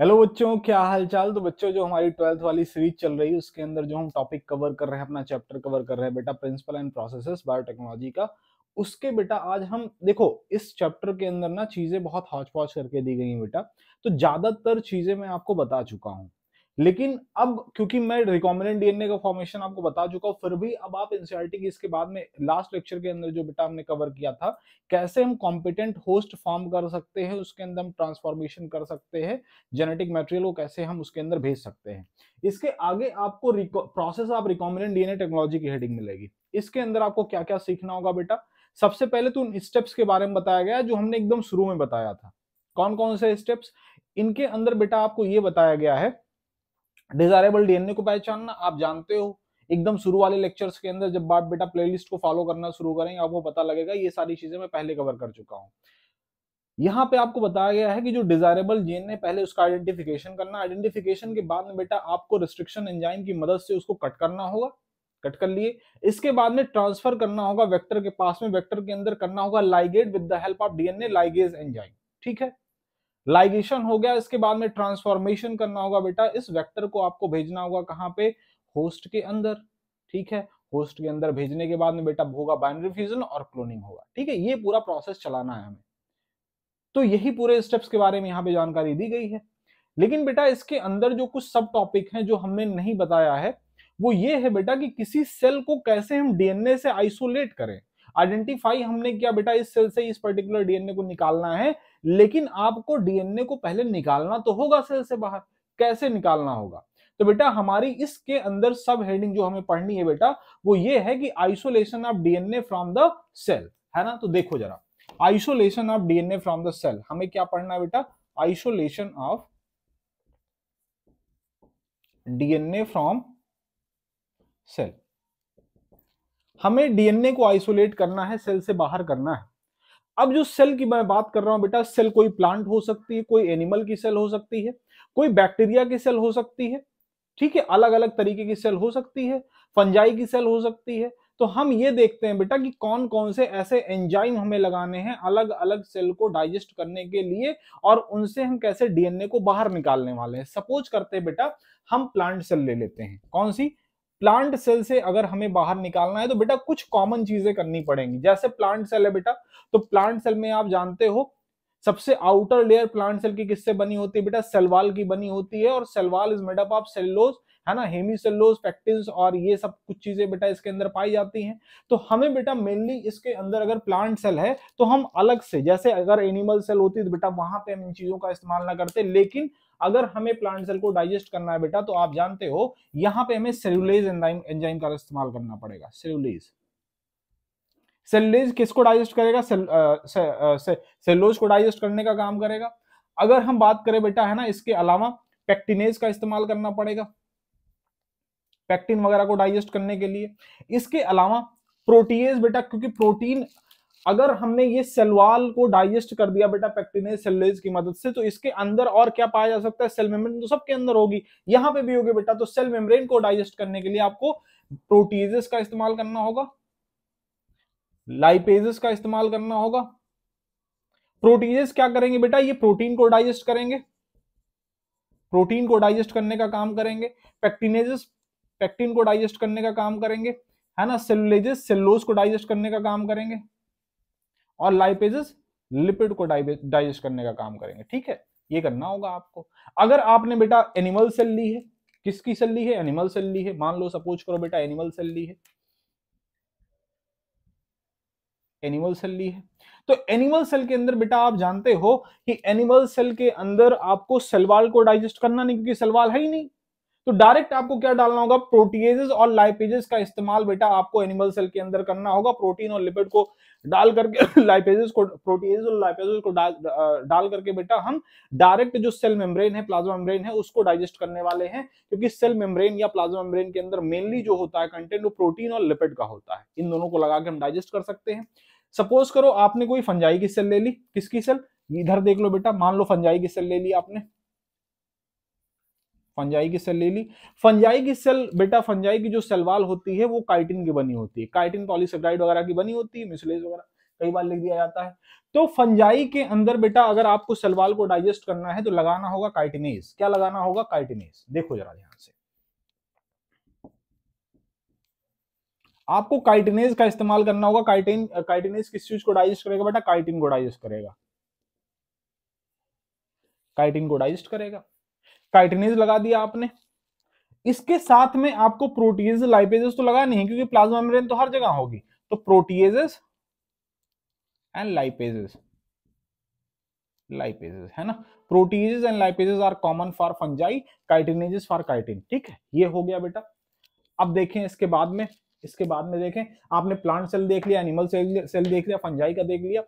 hello बच्चों क्या हाल चाल तो बच्चों जो हमारी ट्वेल्थ वाली सीरीज चल रही है उसके अंदर जो हम टॉपिक कवर कर रहे हैं अपना चैप्टर कवर कर रहे हैं बेटा प्रिंसिपल एंड प्रोसेसेस बायोटेक्नोलॉजी का उसके बेटा आज हम देखो इस चैप्टर के अंदर ना चीजें बहुत हौच पौच करके दी गई हैं बेटा तो ज्यादातर चीजें मैं आपको बता चुका हूँ लेकिन अब क्योंकि मैं रिकॉमेंडेंट डीएनए का फॉर्मेशन आपको बता चुका हूँ फिर भी अब आप एनसीआरटी की इसके बाद में लास्ट लेक्चर के अंदर जो बेटा हमने कवर किया था कैसे हम कॉम्पिटेंट होस्ट फॉर्म कर सकते हैं उसके अंदर हम ट्रांसफॉर्मेशन कर सकते हैं जेनेटिक मटेरियल को कैसे हम उसके अंदर भेज सकते हैं इसके आगे आपको process of recombinant DNA technology की हेडिंग मिलेगी इसके अंदर आपको क्या क्या सीखना होगा बेटा सबसे पहले तो उन स्टेप्स के बारे में बताया गया जो हमने एकदम शुरू में बताया था कौन कौन से स्टेप्स इनके अंदर बेटा आपको ये बताया गया है डिजायरेबल डीएनए को पहचानना आप जानते हो एकदम शुरू वाले लेक्चर्स के अंदर जब आप बेटा प्लेलिस्ट को फॉलो करना शुरू करेंगे आपको पता लगेगा ये सारी चीजें मैं पहले कवर कर चुका हूँ यहाँ पे आपको बताया गया है कि जो डिजायरेबल जीन पहले उसका आइडेंटिफिकेशन करना आइडेंटिफिकेशन के बाद में बेटा आपको रिस्ट्रिक्शन एंजाइम की मदद से उसको कट करना होगा कट कर लिए इसके बाद में ट्रांसफर करना होगा वेक्टर के पास में वेक्टर के अंदर करना होगा ligate with the help of DNA ligase enzyme ठीक है लाइगेशन हो गया इसके बाद में ट्रांसफॉर्मेशन करना होगा बेटा इस वेक्टर को आपको भेजना होगा कहाँ पे होस्ट के अंदर ठीक है होस्ट के अंदर भेजने के बाद में बेटा होगा बाइनरी फ्यूजन और क्लोनिंग होगा ठीक है ये पूरा प्रोसेस चलाना है हमें तो यही पूरे स्टेप्स के बारे में यहाँ पे जानकारी दी गई है लेकिन बेटा इसके अंदर जो कुछ सब टॉपिक हैं जो हमने नहीं बताया है वो ये है बेटा कि किसी सेल को कैसे हम डीएनए से आइसोलेट करें आइडेंटिफाई हमने क्या बेटा इस सेल से इस पर्टिकुलर डीएनए को निकालना है लेकिन आपको डीएनए को पहले निकालना तो होगा सेल से बाहर कैसे निकालना होगा तो बेटा हमारी इसके अंदर सब हेडिंग जो हमें पढ़नी है बेटा वो ये है कि isolation of DNA from the cell है ना तो देखो जरा isolation of DNA from the cell हमें क्या पढ़ना है बेटा isolation of DNA from cell हमें डीएनए को आइसोलेट करना है सेल से बाहर करना है अब जो सेल की मैं बात कर रहा हूं बेटा सेल कोई प्लांट हो सकती है कोई एनिमल की सेल हो सकती है कोई बैक्टीरिया की सेल हो सकती है ठीक है अलग अलग तरीके की सेल हो सकती है फंजाई की सेल हो सकती है तो हम ये देखते हैं बेटा कि कौन कौन से ऐसे एंजाइम हमें लगाने हैं अलग अलग सेल को डाइजेस्ट करने के लिए और उनसे हम कैसे डीएनए को बाहर निकालने वाले हैं सपोज करते हैं बेटा हम प्लांट सेल ले लेते हैं कौन सी प्लांट सेल से अगर हमें बाहर निकालना है तो बेटा कुछ कॉमन चीजें करनी पड़ेंगी जैसे प्लांट सेल है बेटा तो प्लांट सेल में आप जानते हो सबसे आउटर लेयर प्लांट सेल की किससे बनी होती है बेटा सेलवाल की बनी होती है और cell wall is made up of cellulose है ना हेमीसेलोज फैक्टिस और ये सब कुछ चीजें बेटा इसके अंदर पाई जाती हैं तो हमें बेटा मेनली इसके अंदर अगर प्लांट सेल है तो हम अलग से जैसे अगर एनिमल सेल होती तो बेटा वहां पे हम इन चीजों का इस्तेमाल ना करते लेकिन अगर हमें प्लांट सेल को डाइजेस्ट करना है बेटा तो आप जानते हो यहाँ पे हमें सेलुलेज एंजाइम एंजाइम का इस्तेमाल करना पड़ेगा सेलुलेज सेलुलेज किसको डाइजेस्ट करेगा सेलुलोज को डाइजेस्ट करने का काम करेगा अगर हम बात करें बेटा है ना इसके अलावा पेक्टिनेज का इस्तेमाल करना पड़ेगा पैक्टिन वगैरह को डाइजेस्ट करने के लिए इसके अलावा प्रोटीज बेटा क्योंकि प्रोटीन अगर हमने ये सेलवाल को डाइजेस्ट कर दिया बेटा पैक्टिनेज सेलेज की मदद से तो इसके अंदर और क्या पाया जा सकता है सेल मेम्ब्रेन तो सबके अंदर होगी यहां पे भी होगी बेटा तो सेल मेम्ब्रेन को डाइजेस्ट करने के लिए आपको प्रोटीजेस का इस्तेमाल करना होगा लाइपेजेस का इस्तेमाल करना होगा प्रोटीजेस क्या करेंगे बेटा ये प्रोटीन को डाइजेस्ट करेंगे प्रोटीन को डाइजेस्ट करने का काम करेंगे पैक्टिनेजेस पेक्टिन को डाइजेस्ट करने का काम करेंगे है ना सेलुलेजेस सेल्लोज को डाइजेस्ट करने का काम करेंगे और लाइपेजेस लिपिड को डाइजेस्ट करने का काम करेंगे ठीक है ये करना होगा आपको अगर आपने बेटा एनिमल सेल ली है किसकी सेल ली है एनिमल सेल ली है मान लो सपोज करो बेटा एनिमल सेल ली है एनिमल सेल ली है तो एनिमल सेल के अंदर बेटा आप जानते हो कि एनिमल सेल के अंदर आपको सेलवाल को डाइजेस्ट करना नहीं क्योंकि सेलवाल है ही नहीं तो डायरेक्ट आपको क्या डालना होगा प्रोटीजेस और लाइपेजेस का इस्तेमाल बेटा आपको एनिमल सेल के अंदर करना होगा प्रोटीन और लिपिड को डाल करके लाइपेजेस को प्रोटीजेस और लाइपेजेस को डाल डाल करके बेटा हम डायरेक्ट जो सेल मेम्ब्रेन है प्लाज्मा मेम्ब्रेन है उसको डाइजेस्ट करने वाले हैं क्योंकि सेल मेम्ब्रेन या प्लाज्मा मेम्ब्रेन के अंदर मेनली जो होता है कंटेंट वो प्रोटीन और लिपिड का होता है इन दोनों को लगा के हम डाइजेस्ट कर सकते हैं सपोज करो आपने कोई फंजाई की सेल ले ली किसकी सेल इधर देख लो बेटा मान लो फंजाई की सेल ले ली आपने फंजाई की सेल ले ली फंजाई की सेल बेटा फंजाई की जो सेलवाल होती है वो काइटिन की बनी होती है काइटिन पॉलीसेक्राइड वगैरह की बनी होती है मिसलेज वगैरह कई बार लिख दिया जाता है तो फंजाई के अंदर बेटा अगर आपको सेलवाल को डाइजेस्ट करना है तो लगाना होगा काइटिनेस क्या लगाना होगा काइटिनेस देखो जरा ध्यान से आपको काइटिनेस का इस्तेमाल करना होगा काइटिन काइटिनेस किस चीज को डाइजेस्ट करेगा बेटा काइटिन को डाइजेस्ट करेगा काइटिन को डाइजेस्ट करेगा काइटनेज लगा दिया आपने इसके साथ में आपको प्रोटीज लाइपेजेस तो लगा नहीं है क्योंकि प्लाज्मा मेम्ब्रेन तो हर जगह होगी तो प्रोटीजेस एंड लाइपेजेस लाइपेजेस है ना proteases and lipases are common for fungi chitinases for chitin ठीक है ये हो गया बेटा अब देखें इसके बाद में इसके बाद में देखें आपने प्लांट सेल देख लिया एनिमल सेल सेल देख लिया फंजाई का देख लिया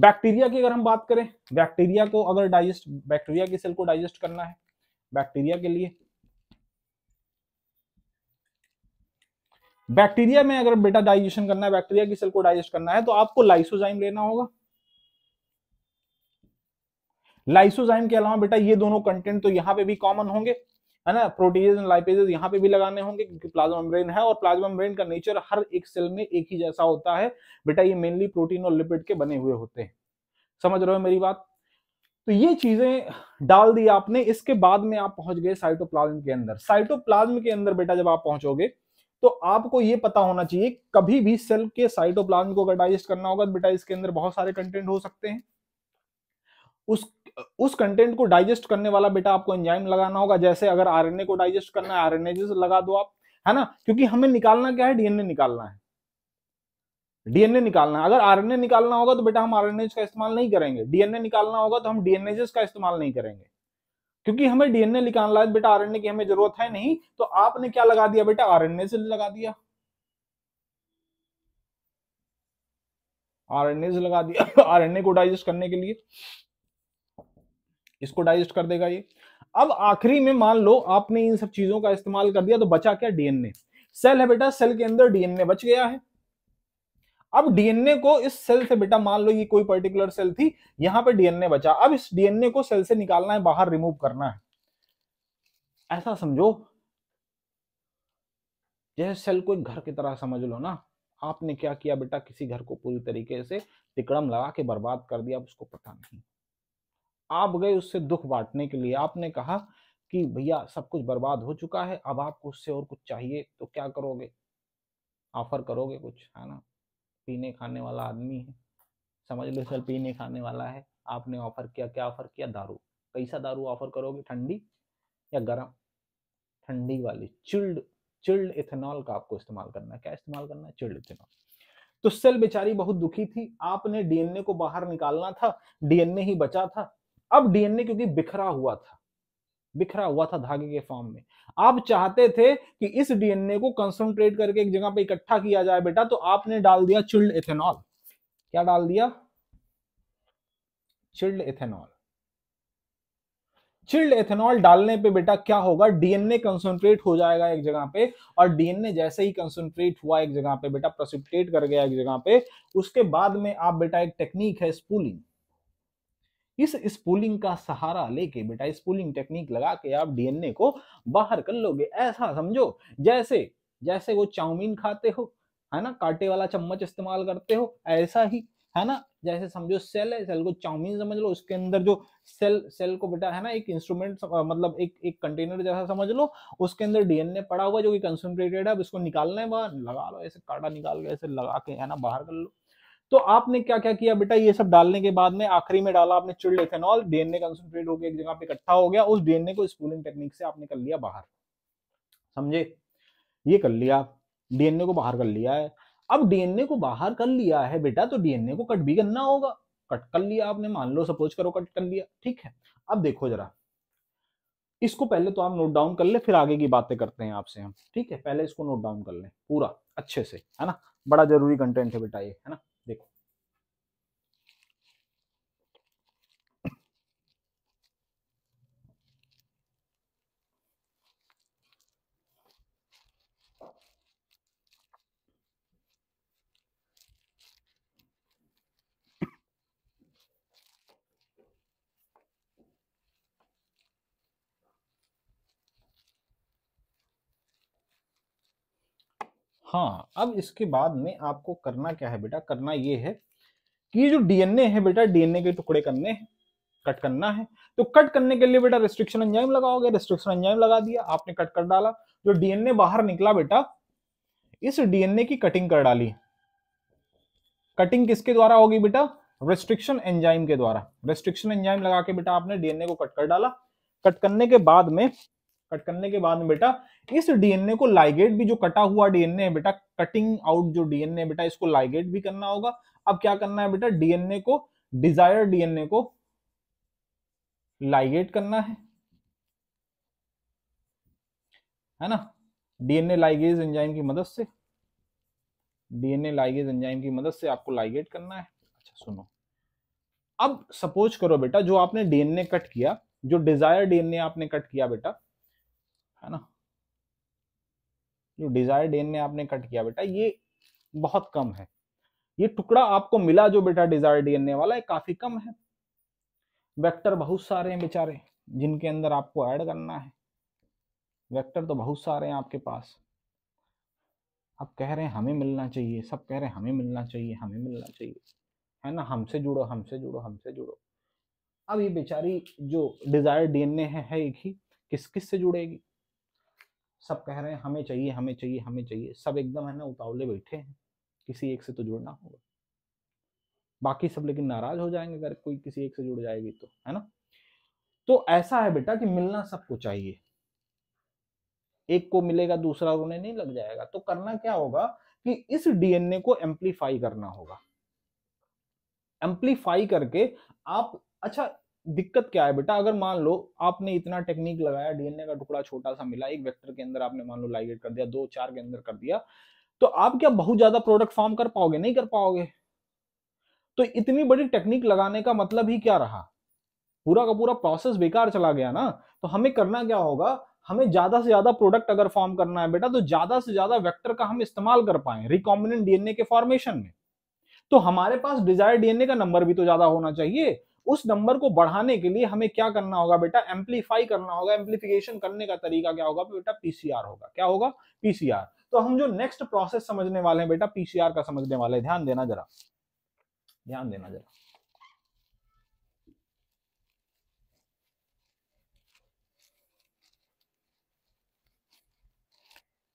बैक्टीरिया की अगर हम बात करें बैक्टीरिया को अगर डाइजेस्ट बैक्टीरिया की सेल को डाइजेस्ट करना है बैक्टीरिया के लिए बैक्टीरिया में अगर बेटा डाइजेशन करना है बैक्टीरिया की सेल को डाइजेस्ट करना है तो आपको लाइसोजाइम लेना होगा लाइसोजाइम के अलावा बेटा ये दोनों कंटेंट तो यहां पे भी कॉमन होंगे है ना प्रोटीजेज एंड लाइपेजेस यहाँ पे भी लगाने होंगे क्योंकि प्लाज्मा मेम्ब्रेन है और प्लाज्मा मेम्ब्रेन का नेचर हर एक सेल में एक ही जैसा होता है बेटा ये मेनली प्रोटीन और लिपिड के बने हुए होते हैं समझ रहे हो मेरी बात तो ये चीजें डाल दी आपने इसके बाद में आप पहुंच गए साइटोप्लाज्म के अंदर साइटोप्लाज्म के अंदर बेटा जब आप पहुंचोगे तो आपको ये पता होना चाहिए कभी भी सेल के साइटोप्लाज्म को अगर डाइजेस्ट करना होगा तो बेटा इसके अंदर बहुत सारे कंटेंट हो सकते हैं उस उस कंटेंट को डाइजेस्ट करने वाला बेटा आपको एंजाइम लगाना होगा जैसे अगर आरएनए को डाइजेस्ट करना है आरएनए लगा दो आप है ना क्योंकि हमें निकालना क्या है डीएनए निकालना है डीएनए निकालना अगर आरएनए निकालना होगा तो बेटा हम आरएनए का इस्तेमाल नहीं करेंगे डीएनए निकालना होगा तो हम डीएनएजेस का इस्तेमाल नहीं करेंगे क्योंकि हमें डीएनए निकालना है बेटा आरएनए की हमें जरूरत है नहीं तो आपने क्या लगा दिया बेटा आरएनए से लगा दिया आरएनए से लगा दिया आरएनए को डाइजेस्ट करने के लिए इसको डाइजेस्ट कर देगा ये अब आखिरी में मान लो आपने इन सब चीजों का इस्तेमाल कर दिया तो बचा क्या डीएनए सेल है बेटा सेल के अंदर डीएनए बच गया है अब डीएनए को इस सेल से बेटा मान लो ये कोई पर्टिकुलर सेल थी यहां पे डीएनए बचा अब इस डीएनए को सेल से निकालना है बाहर रिमूव करना है ऐसा समझो जैसे सेल को एक घर की तरह समझ लो ना आपने क्या किया बेटा किसी घर को पूरी तरीके से तिकड़म लगा के बर्बाद कर दिया उसको पता नहीं आप गए उससे दुख बांटने के लिए आपने कहा कि भैया सब कुछ बर्बाद हो चुका है अब आपको उससे और कुछ चाहिए तो क्या करोगे ऑफर करोगे कुछ है ना पीने खाने वाला आदमी है समझ लो सर पीने खाने वाला है आपने ऑफर किया क्या ऑफर किया दारू कैसा दारू ऑफर करोगे ठंडी या गर्म ठंडी वाली चिल्ड चिल्ड इथेनॉल का आपको इस्तेमाल करना है क्या इस्तेमाल करना है चिल्ड इथेनॉल तो सेल बेचारी बहुत दुखी थी आपने डीएनए को बाहर निकालना था डीएनए ही बचा था अब डीएनए क्योंकि बिखरा हुआ था बिखरा हुआ था धागे के फॉर्म में आप चाहते थे कि इस डीएनए को कंसंट्रेट करके एक जगह पे इकट्ठा किया जाए बेटा तो आपने डाल दिया चिल्ड इथेनॉल क्या डाल दिया चिल्ड इथेनॉल चिल्ड एथेनॉल डालने पे बेटा क्या होगा डीएनए कंसंट्रेट हो जाएगा एक जगह पे और डीएनए जैसे ही कंसंट्रेट हुआ एक जगह पे बेटा प्रसिप्टेट कर गया एक जगह पे उसके बाद में आप बेटा एक टेक्निक है स्पूलिंग इस स्पूलिंग का सहारा लेके बेटा स्पूलिंग टेक्निक लगा के आप डीएनए को बाहर कर लोगे ऐसा समझो जैसे जैसे वो चाउमीन खाते हो है ना कांटे वाला चम्मच इस्तेमाल करते हो ऐसा ही है ना जैसे समझो सेल है सेल को चाउमीन समझ लो उसके अंदर जो सेल सेल को बेटा है ना एक इंस्ट्रूमेंट मतलब एक एक कंटेनर जैसा समझ लो उसके अंदर डीएनए पड़ा हुआ जो कि कंसनट्रेटेड है अब इसको निकालना है बाहर लगा लो ऐसे काटा निकाल के ऐसे लगा के है ना बाहर कर लो तो आपने क्या क्या किया बेटा ये सब डालने के बाद में आखिरी में डाला आपने चिल्ड इथेनॉल डीएनए कंसंट्रेट हो गया एक जगह पे इकट्ठा हो गया उस डीएनए को स्पूलिंग टेक्निक से आपने कर लिया बाहर समझे ये कर लिया डीएनए को बाहर कर लिया है अब डीएनए को बाहर कर लिया है बेटा तो डीएनए को कट भी करना होगा कट कर लिया आपने मान लो सपोज करो कट कर लिया ठीक है अब देखो जरा इसको पहले तो आप नोट डाउन कर ले फिर आगे की बातें करते हैं आपसे हम ठीक है पहले इसको नोट डाउन कर ले पूरा अच्छे से है ना बड़ा जरूरी कंटेंट है बेटा ये है ना हाँ अब इसके बाद में आपको करना क्या है बेटा करना ये है कि जो डीएनए है बेटा डीएनए के टुकड़े करने हैं कट करना है तो कट करने के लिए बेटा रिस्ट्रिक्शन एंजाइम लगाओगे रिस्ट्रिक्शन एंजाइम लगा दिया आपने कट कर डाला जो डीएनए बाहर निकला बेटा इस डीएनए की कटिंग कर डाली कटिंग किसके द्वारा होगी बेटा रेस्ट्रिक्शन एंजाइम के द्वारा रेस्ट्रिक्शन एंजाइम लगा के बेटा आपने डीएनए को कट कर डाला कट करने के बाद में कट करने के बाद में बेटा इस डीएनए को लाइगेट भी जो कटा हुआ डीएनए है बेटा कटिंग आउट जो डीएनए बेटा इसको लाइगेट भी करना होगा अब क्या करना है बेटा डीएनए को डिजायर डीएनए को लाइगेट करना है है ना डीएनए लाइगेज एंजाइम की मदद से डीएनए लाइगेज एंजाइम की मदद से आपको लाइगेट करना है अच्छा सुनो अब सपोज करो बेटा जो आपने डीएनए कट किया जो डिजायर डीएनए आपने कट किया बेटा है ना जो डिजायर डेन ने आपने कट किया बेटा ये बहुत कम है ये टुकड़ा आपको मिला जो बेटा डिजायर्ड एन वाला है काफी कम है वेक्टर बहुत सारे हैं बेचारे जिनके अंदर आपको ऐड करना है वेक्टर तो बहुत सारे हैं आपके पास आप कह रहे हैं हमें मिलना चाहिए सब कह रहे हैं हमें मिलना चाहिए हमें मिलना चाहिए है ना हमसे जुड़ो हमसे जुड़ो हमसे जुड़ो अब ये बेचारी जो डिजायर डीएनए है, है एक ही किस किस से जुड़ेगी सब कह रहे हैं हमें चाहिए हमें चाहिए हमें चाहिए सब एकदम है ना उतावले बैठे हैं किसी एक से तो जुड़ना होगा बाकी सब लेकिन नाराज हो जाएंगे अगर कोई किसी एक से जुड़ जाएगी तो है ना तो ऐसा है बेटा कि मिलना सबको चाहिए एक को मिलेगा दूसरा उन्हें नहीं लग जाएगा तो करना क्या होगा कि इस डीएनए को एम्पलीफाई करना होगा एम्प्लीफाई करके आप अच्छा दिक्कत क्या है बेटा अगर मान लो आपने इतना टेक्निक लगाया डीएनए का टुकड़ा छोटा सा मिला एक वेक्टर के अंदर आपने मान लो लाइगेट कर दिया दो चार के अंदर कर दिया तो आप क्या बहुत ज्यादा प्रोडक्ट फॉर्म कर पाओगे नहीं कर पाओगे तो इतनी बड़ी टेक्निक लगाने का मतलब ही क्या रहा पूरा का पूरा प्रोसेस बेकार चला गया ना तो हमें करना क्या होगा हमें ज्यादा से ज्यादा प्रोडक्ट अगर फॉर्म करना है बेटा तो ज्यादा से ज्यादा वेक्टर का हम इस्तेमाल कर पाए रिकॉम्बिनेंट डीएनए के फॉर्मेशन में तो हमारे पास डिजायर डीएनए का नंबर भी तो ज्यादा होना चाहिए उस नंबर को बढ़ाने के लिए हमें क्या करना होगा बेटा एम्पलीफाई करना होगा एम्पलीफिकेशन करने का तरीका क्या होगा बेटा पीसीआर होगा क्या होगा पीसीआर तो हम जो नेक्स्ट प्रोसेस समझने वाले हैं बेटा पीसीआर का समझने वाले हैं ध्यान देना जरा ध्यान देना जरा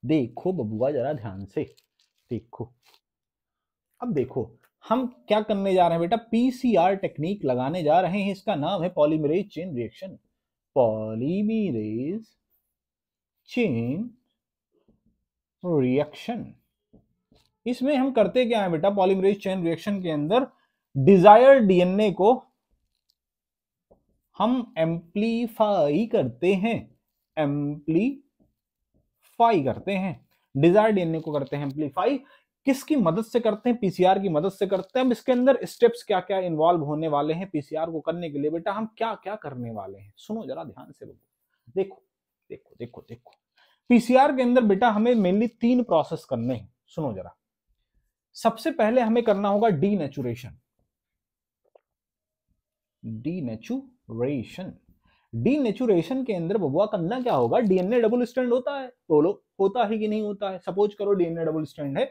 देखो बबुआ जरा ध्यान से देखो अब देखो हम क्या करने जा रहे हैं बेटा पीसीआर टेक्निक लगाने जा रहे हैं इसका नाम है polymerase chain reaction polymerase chain reaction इसमें हम करते क्या है बेटा पॉलीमरेज चेन रिएक्शन के अंदर डिजायर डीएनए को हम एम्प्लीफाई करते हैं एम्प्लीफाई करते हैं डिजायर डीएनए को करते हैं एम्प्लीफाई किसकी मदद से करते हैं पीसीआर की मदद से करते हैं हम इसके अंदर स्टेप्स क्या क्या इन्वॉल्व होने वाले हैं पीसीआर को करने के लिए बेटा हम क्या क्या करने वाले हैं सुनो जरा ध्यान से बबू देखो देखो देखो देखो पीसीआर के अंदर बेटा हमें मेनली तीन प्रोसेस करने हैं सुनो जरा सबसे पहले हमें करना होगा डी नेचुरेशन डी नेचुरेशन के अंदर बबुआ करना क्या होगा डीएनए डबल स्टैंड होता है बोलो होता है कि नहीं होता है सपोज करो डीएनए डबल स्टैंड है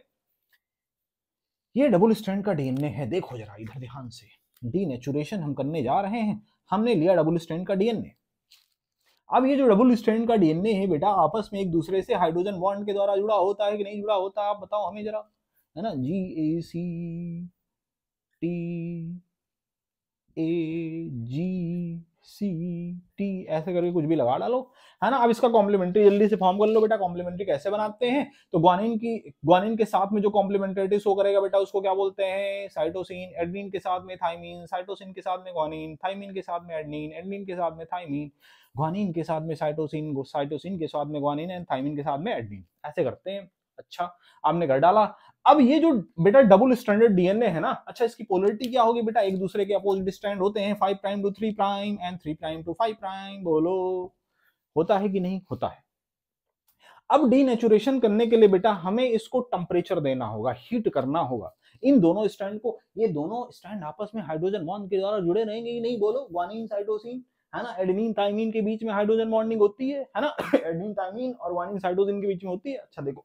ये डबल स्टैंड का डीएनए है देखो जरा इधर ध्यान से डीनेचुरेशन हम करने जा रहे हैं हमने लिया डबल स्टैंड का डीएनए अब ये जो डबल स्टैंड का डीएनए है बेटा आपस में एक दूसरे से हाइड्रोजन बॉन्ड के द्वारा जुड़ा होता है कि नहीं जुड़ा होता आप बताओ हमें जरा है ना जी ए C T A ji C T ऐसे करके कुछ भी लगा डालो है ना अब इसका कॉम्प्लीमेंट्री जल्दी से फॉर्म कर लो बेटा कॉम्प्लीमेंट्री कैसे बनाते हैं तो ग्वानिन की ग्वानिन के साथ में जो कॉम्प्लीमेंट्रिटी शो करेगा बेटा उसको क्या बोलते हैं साइटोसिन एडनिन के साथ में थाइमिन साइटोसिन के साथ में ग्वानिन थाइमिन के साथ में एडनिन एडनिन के साथ में थाइमिन ग्वानिन के साथ में साइटोसिन साइटोसिन के साथ में ग्वानिन एंड थाइमिन के साथ में एडनिन ऐसे करते हैं अच्छा आपने घर डाला अब ये जो बेटा डबल स्टैंडर्ड डीएनए है ना अच्छा इसकी पोलरिटी क्या होगी बेटा एक दूसरे के अपोजिट स्टैंड होते हैं five prime to three prime and three prime to five prime बोलो होता है कि नहीं होता है अब डीनेचुरेशन करने के लिए बेटा हमें इसको टेम्परेचर देना होगा हीट करना होगा इन दोनों स्टैंड को ये दोनों स्टैंड आपस में हाइड्रोजन बॉन्ड के द्वारा जुड़े रहेंगे ही नहीं बोलो ग्वानीन साइटोसिन है ना एडमिन थाइमिन के बीच में हाइड्रोजन बॉन्डिंग होती है है ना एडमिन थाइमिन और ग्वानीन साइटोसिन के बीच में होती है अच्छा देखो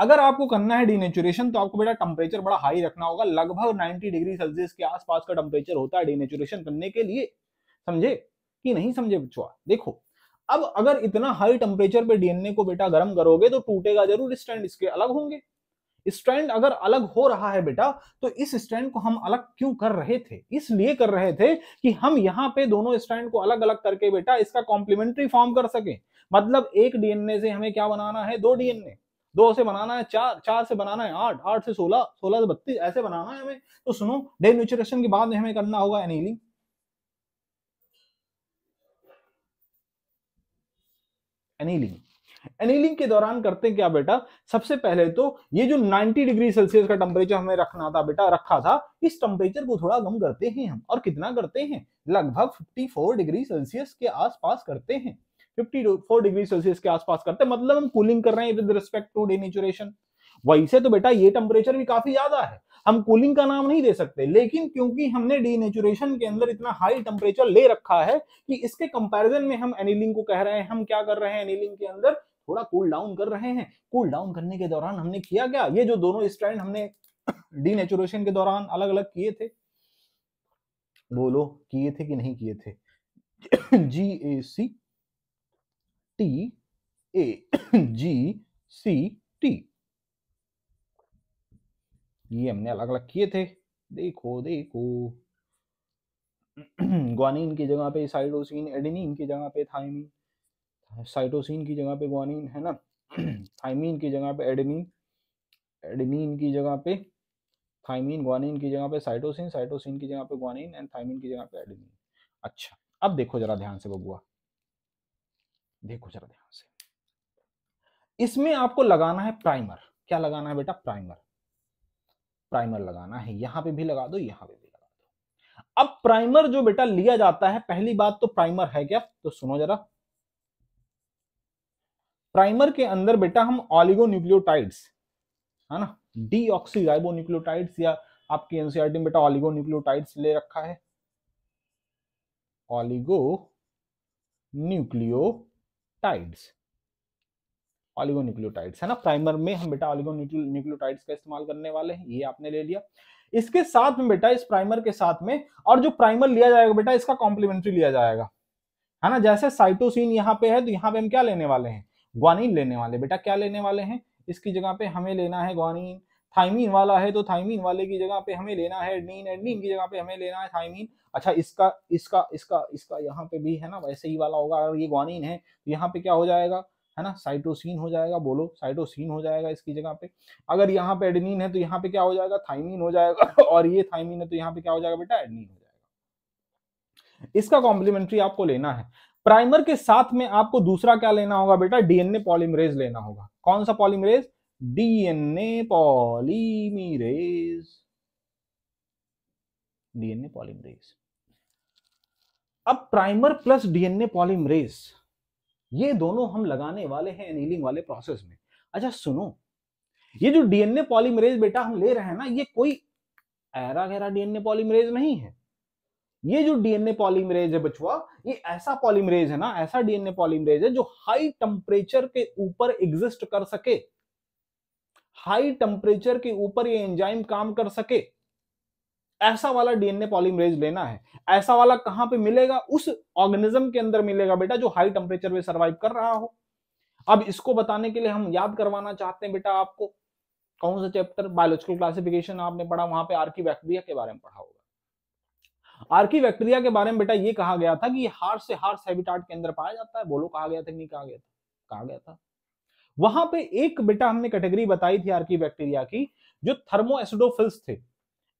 अगर आपको करना है डीनेचुरेशन तो आपको बेटा टेम्परेचर बड़ा हाई रखना होगा लगभग 90 डिग्री सेल्सियस के आसपास का टेम्परेचर होता है डीनेचुरेशन करने के लिए समझे कि नहीं समझे बच्चवा देखो अब अगर इतना हाई टेम्परेचर पे डीएनए को बेटा गर्म करोगे तो टूटेगा जरूर स्टैंड इसके अलग होंगे स्ट्रैंड अगर अलग हो रहा है बेटा तो इस स्ट्रैंड को हम अलग क्यों कर रहे थे इसलिए कर रहे थे कि हम यहाँ पे दोनों स्ट्रैंड को अलग अलग करके बेटा इसका कॉम्प्लीमेंट्री फॉर्म कर सके मतलब एक डीएनए से हमें क्या बनाना है दो डीएनए दो से बनाना है चार चार से बनाना है आठ आठ से सोलह सोलह से बत्तीस ऐसे बनाना है हमें तो सुनो न्यूचुरेशन के बाद हमें करना होगा एनीलिंग एनीलिंग एनीलिंग के दौरान करते क्या बेटा सबसे पहले तो ये जो 90 डिग्री सेल्सियस का टेम्परेचर हमें रखना था बेटा रखा था इस टेम्परेचर को थोड़ा कम करते हैं हम और कितना करते हैं लगभग 54 डिग्री सेल्सियस के आसपास करते हैं फिफ्टी फोर डिग्री सेल्सियस के आसपास करते हैं मतलब हम कूलिंग कर रहे हैं विद रिस्पेक्ट टू डेनेचुरेशन वैसे तो बेटा ये टेम्परेचर भी काफी ज्यादा है हम कूलिंग का नाम नहीं दे सकते लेकिन क्योंकि हमने डीनेचुरेशन के अंदर इतना हाई टेम्परेचर ले रखा है कि इसके कंपैरिजन में हम एनिलिंग को कह रहे हैं हम क्या कर रहे हैं एनिलिंग के अंदर थोड़ा कूल डाउन कर रहे हैं कूल डाउन करने के दौरान हमने किया क्या ये जो दोनों स्टैंड हमने डीनेचुरेशन के दौरान अलग अलग किए थे बोलो किए थे कि नहीं किए थे जी ए C T A ji C T ये हमने अलग अलग किए थे देखो देखो ग्वानीन की जगह पे साइटोसिन एडिनिन की जगह पे थाइमिन साइटोसिन की जगह पे ग्वानीन है ना थाइमिन की जगह पे एडिनिन एडिनिन की जगह पे थाइमिन ग्वानीन की जगह पे साइटोसिन साइटोसिन की जगह पे ग्वानीन एंड थाइमिन की जगह पे एडिनिन अच्छा अब देखो जरा ध्यान से बबुआ देखो जरा ध्यान से इसमें आपको लगाना है प्राइमर क्या लगाना है बेटा प्राइमर प्राइमर लगाना है यहां पे भी लगा दो यहां पे भी लगा दो अब प्राइमर जो बेटा लिया जाता है पहली बात तो प्राइमर है क्या तो सुनो जरा प्राइमर के अंदर बेटा हम न्यूक्लियोटाइड्स है ना डी न्यूक्लियोटाइड्स या आपकी एनसीआरटी e बेटा ऑलिगो न्यूक्लियोटाइड्स ले रखा है ऑलिगो न्यूक्लियो ओलिगोन्यूक्लियोटाइड्स ऑलिगोन्यूक्लियोटाइड्स है ना प्राइमर में हम बेटा ऑलिगोन्यूक्लियोटाइड्स का इस्तेमाल करने वाले हैं ये आपने ले लिया इसके साथ में बेटा इस प्राइमर के साथ में और जो प्राइमर लिया जाएगा बेटा इसका कॉम्प्लीमेंट्री लिया जाएगा है ना जैसे साइटोसिन यहाँ पे है तो यहाँ पे हम क्या लेने वाले हैं ग्वानीन लेने वाले बेटा क्या लेने वाले हैं इसकी जगह पे हमें लेना है ग्वानीन थाइमीन वाला है तो थाइमीन वाले की जगह पे हमें लेना है एडनीन एडनीन की जगह पे हमें लेना है थाइमीन अच्छा इसका इसका इसका इसका यहाँ पे भी है ना वैसे ही वाला होगा अगर ये ग्वानीन है तो यहाँ पे क्या हो जाएगा है ना साइटोसिन हो जाएगा बोलो साइटोसिन हो जाएगा इसकी जगह पे अगर यहाँ पे एडनीन है तो यहाँ पे क्या हो जाएगा थाइमीन हो जाएगा और ये थाइमीन है तो यहाँ पे क्या हो जाएगा बेटा एडनीन हो जाएगा इसका कॉम्प्लीमेंट्री आपको लेना है प्राइमर के साथ में आपको दूसरा क्या लेना होगा बेटा डीएनए पॉलीमरेज लेना होगा कौन सा polymerase DNA polymerase DNA polymerase अब प्राइमर प्लस डीएनए पॉलीमरेज ये दोनों हम लगाने वाले हैं एनीलिंग वाले प्रोसेस में अच्छा सुनो ये जो डीएनए पॉलीमरेज बेटा हम ले रहे हैं ना ये कोई ऐरा गहरा डीएनए पॉलीमरेज नहीं है ये जो डीएनए पॉलीमरेज है बचुआ ये ऐसा पॉलीमरेज है ना ऐसा डीएनए पॉलीमरेज है जो हाई टेम्परेचर के ऊपर एग्जिस्ट कर सके हाई टेम्परेचर के ऊपर ये एंजाइम काम कर सके ऐसा वाला डीएनए पॉलीमरेज लेना है ऐसा वाला कहां पे मिलेगा उस ऑर्गेनिज्म के अंदर मिलेगा बेटा जो हाई टेम्परेचर में सर्वाइव कर रहा हो अब इसको बताने के लिए हम याद करवाना चाहते हैं बेटा आपको कौन सा चैप्टर बायोलॉजिकल क्लासिफिकेशन आपने पढ़ा वहां पे आर्की बैक्टीरिया के बारे में पढ़ा होगा आर्की बैक्टीरिया के बारे में बेटा ये कहा गया था कि हार्स से हार्स हैबिटाट के अंदर पाया जाता है बोलो कहा गया था कि नहीं कहा गया था कहा गया था वहां पे एक बेटा हमने कैटेगरी बताई थी आर्की बैक्टीरिया की जो थर्मो एसिडोफिल्स थे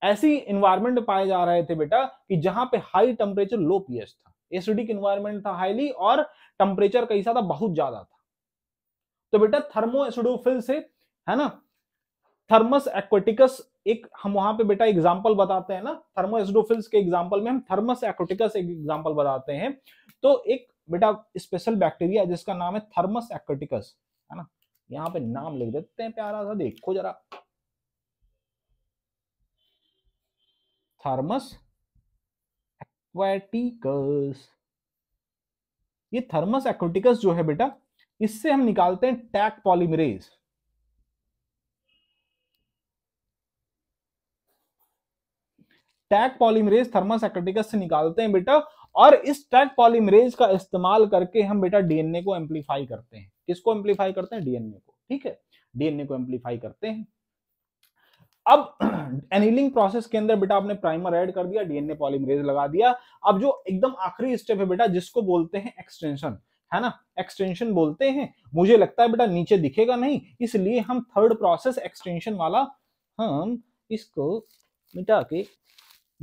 ऐसी इन्वायरमेंट पाए जा रहे थे बेटा कि जहां पे हाई टेम्परेचर लो पीएच था एसिडिक इन्वायरमेंट था हाईली और टेम्परेचर कैसा था बहुत ज्यादा था तो बेटा थर्मो एसिडोफिल से है ना थर्मस एक्वेटिकस एक हम वहां पे बेटा एग्जाम्पल बताते हैं ना थर्मो एसिडोफिल्स के एग्जाम्पल में हम थर्मस एक्वेटिकस एक एग्जाम्पल बताते हैं तो एक बेटा स्पेशल बैक्टीरिया जिसका नाम है थर्मस एक्वेटिकस यहां पे नाम लिख देते हैं प्यारा सा देखो जरा थर्मस एक्वाटिकस ये थर्मस एक्वाटिकस जो है बेटा इससे हम निकालते हैं Taq polymerase Taq polymerase Thermus aquaticus से निकालते हैं बेटा और इस टैक पॉलीमरेज का इस्तेमाल करके हम बेटा डीएनए को एम्पलीफाई करते हैं किसको एम्पलीफाई करते हैं डीएनए को ठीक है डीएनए को एम्पलीफाई करते हैं अब एनिलिंग प्रोसेस के अंदर बेटा आपने प्राइमर ऐड कर दिया डीएनए पॉलीमरेज लगा दिया अब जो एकदम आखिरी स्टेप है बेटा जिसको बोलते हैं एक्सटेंशन है ना एक्सटेंशन बोलते हैं मुझे लगता है बेटा नीचे दिखेगा नहीं इसलिए हम थर्ड प्रोसेस एक्सटेंशन वाला हम इसको मिटा के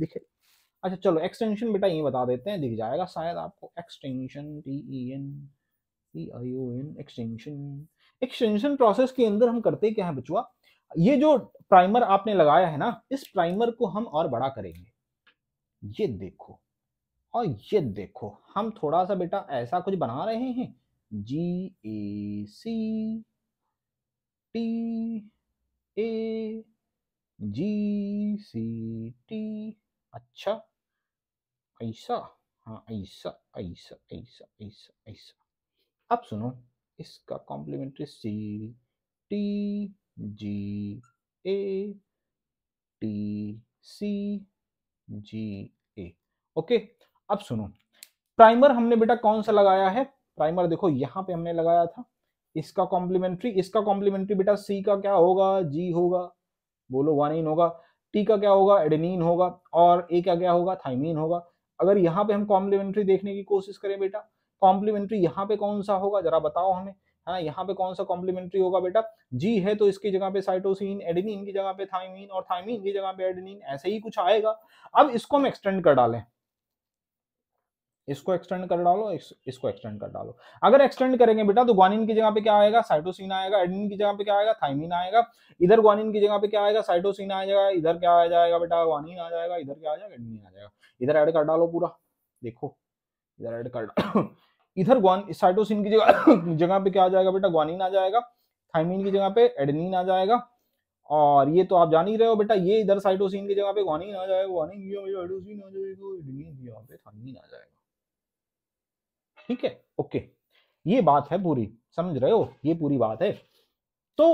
दिखे अच्छा चलो एक्सटेंशन बेटा ये बता देते हैं दिख जाएगा शायद आपको extension T E N E I O N extension extension process के अंदर हम करते क्या है बचुआ ये जो प्राइमर आपने लगाया है ना इस प्राइमर को हम और बड़ा करेंगे ये देखो और ये देखो हम थोड़ा सा बेटा ऐसा कुछ बना रहे हैं जी ए C T A ji C T अच्छा ऐसा हाँ ऐसा ऐसा ऐसा ऐसा ऐसा अब सुनो इसका complementary C T G A T C G A okay अब सुनो प्राइमर हमने बेटा कौन सा लगाया है प्राइमर देखो यहां पे हमने लगाया था इसका कॉम्प्लीमेंट्री इसका कॉम्प्लीमेंट्री बेटा सी का क्या होगा जी होगा बोलो वानिन होगा टी का क्या होगा एडेनिन होगा और ए का क्या होगा थाइमिन होगा अगर यहाँ पे हम कॉम्प्लीमेंट्री देखने की कोशिश करें बेटा कॉम्प्लीमेंट्री यहाँ पे कौन सा होगा जरा बताओ हमें है ना यहाँ पे कौन सा कॉम्प्लीमेंट्री होगा बेटा जी है तो इसकी जगह पे साइटोसिन एडिनिन की जगह पे थाइमिन और थाइमिन की जगह पे एडिनिन ऐसे ही कुछ आएगा अब इसको हम एक्सटेंड कर डालें इसको एक्सटेंड कर डालो इस, इसको एक्सटेंड कर डालो अगर एक्सटेंड करेंगे बेटा तो ग्वानिन की जगह पे क्या आएगा साइटोसिन आएगा एडिनिन की जगह पे क्या आएगा थाइमिन आएगा इधर ग्वानिन की जगह पे क्या आएगा साइटोसिन आ जाएगा इधर क्या आ जाएगा बेटा ग्वानिन आ जाएगा इधर क्या आ जाएगा एडिनिन आ जाएगा इधर ऐड कर डालो पूरा देखो इधर ऐड कर डालो इधर ग्वान साइटोसिन की जगह जगह पे क्या आ जाएगा बेटा ग्वानिन आ जाएगा थाइमिन की जगह पे एडनिन आ जाएगा और ये तो आप जान ही रहे हो बेटा ये इधर साइटोसिन की जगह पे ग्वानिन आ जाएगा ग्वानिन की जगह एडोसिन आ जाएगा एडनिन यहाँ पे थाइमिन आ जाएगा ठीक है ओके ये बात है पूरी समझ रहे हो ये पूरी बात है तो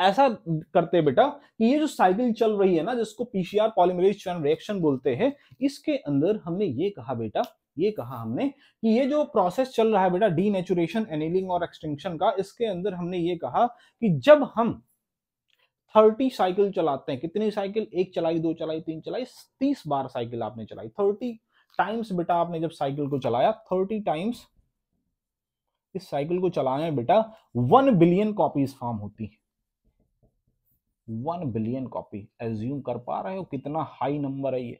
ऐसा करते बेटा कि ये जो साइकिल चल रही है ना जिसको पीसीआर पॉलीमरेज चेन रिएक्शन बोलते हैं इसके अंदर हमने ये कहा बेटा ये कहा हमने कि ये जो प्रोसेस चल रहा है बेटा डी नेचुरेशन एनिलिंग और एक्सटेंशन का इसके अंदर हमने ये कहा कि जब हम थर्टी साइकिल चलाते हैं कितनी साइकिल एक चलाई दो चलाई तीन चलाई तीस बार साइकिल आपने चलाई थर्टी टाइम्स बेटा आपने जब साइकिल को चलाया थर्टी टाइम्स इस साइकिल को चलाने में बेटा वन बिलियन कॉपीज फॉर्म होती है वन बिलियन कॉपी एज्यूम कर पा रहे हो कितना हाई नंबर है ये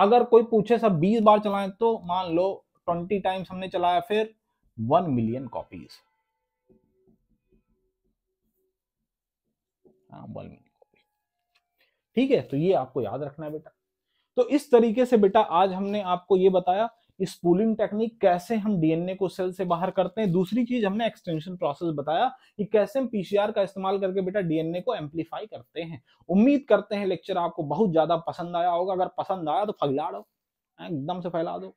अगर कोई पूछे सब बीस बार चलाएं तो मान लो ट्वेंटी टाइम्स हमने चलाया फिर वन मिलियन कॉपीज हाँ, कॉपी ठीक है तो ये आपको याद रखना है बेटा तो इस तरीके से बेटा आज हमने आपको ये बताया स्पूलिंग टेक्निक कैसे हम डीएनए को सेल से बाहर करते हैं दूसरी चीज हमने एक्सटेंशन प्रोसेस बताया कि कैसे हम पीसीआर का इस्तेमाल करके बेटा डीएनए को एम्पलीफाई करते हैं उम्मीद करते हैं लेक्चर आपको बहुत ज्यादा पसंद आया होगा अगर पसंद आया तो फैला दो एकदम से फैला दो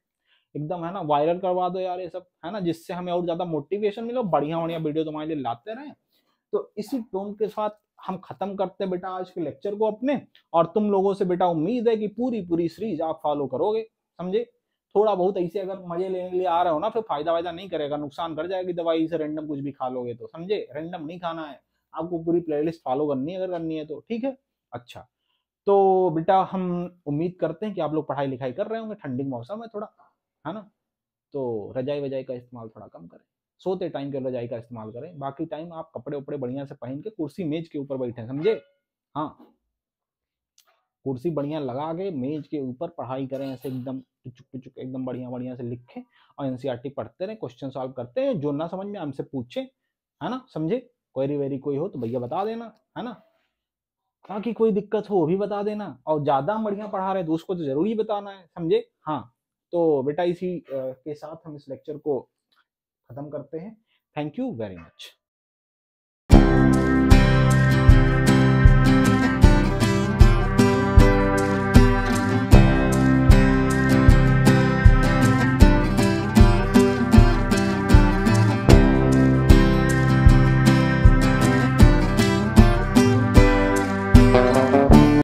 एकदम है ना वायरल करवा दो यार ये सब है ना जिससे हमें और ज्यादा मोटिवेशन मिले बढ़िया बढ़िया वीडियो तुम्हारे लिए लाते रहे तो इसी टोन के साथ हम खत्म करते हैं बेटा आज के लेक्चर को अपने और तुम लोगों से बेटा उम्मीद है कि पूरी पूरी सीरीज आप फॉलो करोगे समझे थोड़ा बहुत ऐसे अगर मजे लेने के लिए आ रहे हो ना फिर फायदा वायदा नहीं करेगा नुकसान कर जाएगी दवाई से रेंडम कुछ भी खा लोगे तो समझे रेंडम नहीं खाना है आपको पूरी प्लेलिस्ट फॉलो करनी है अगर करनी है तो ठीक है अच्छा तो बेटा हम उम्मीद करते हैं कि आप लोग पढ़ाई लिखाई कर रहे होंगे ठंडी मौसम है थोड़ा है ना तो रजाई वजाई का इस्तेमाल थोड़ा कम करें सोते टाइम के रजाई का इस्तेमाल करें बाकी टाइम आप कपड़े उपड़े बढ़िया से पहन के कुर्सी मेज के ऊपर बैठे समझे हाँ कुर्सी बढ़िया लगा के मेज के ऊपर पढ़ाई करें ऐसे एकदम टुचुक टुचुक एकदम बढ़िया बढ़िया से लिखें और एनसीईआरटी पढ़ते रहें क्वेश्चन सॉल्व करते हैं जो ना समझ में हमसे पूछे है ना समझे क्वेरी वेरी कोई हो तो भैया बता देना है ना ताकि कोई दिक्कत हो वो भी बता देना और ज़्यादा बढ़िया पढ़ा रहे तो उसको तो ज़रूरी बताना है समझे हाँ तो बेटा इसी के साथ हम इस लेक्चर को ख़त्म करते हैं थैंक यू वेरी मच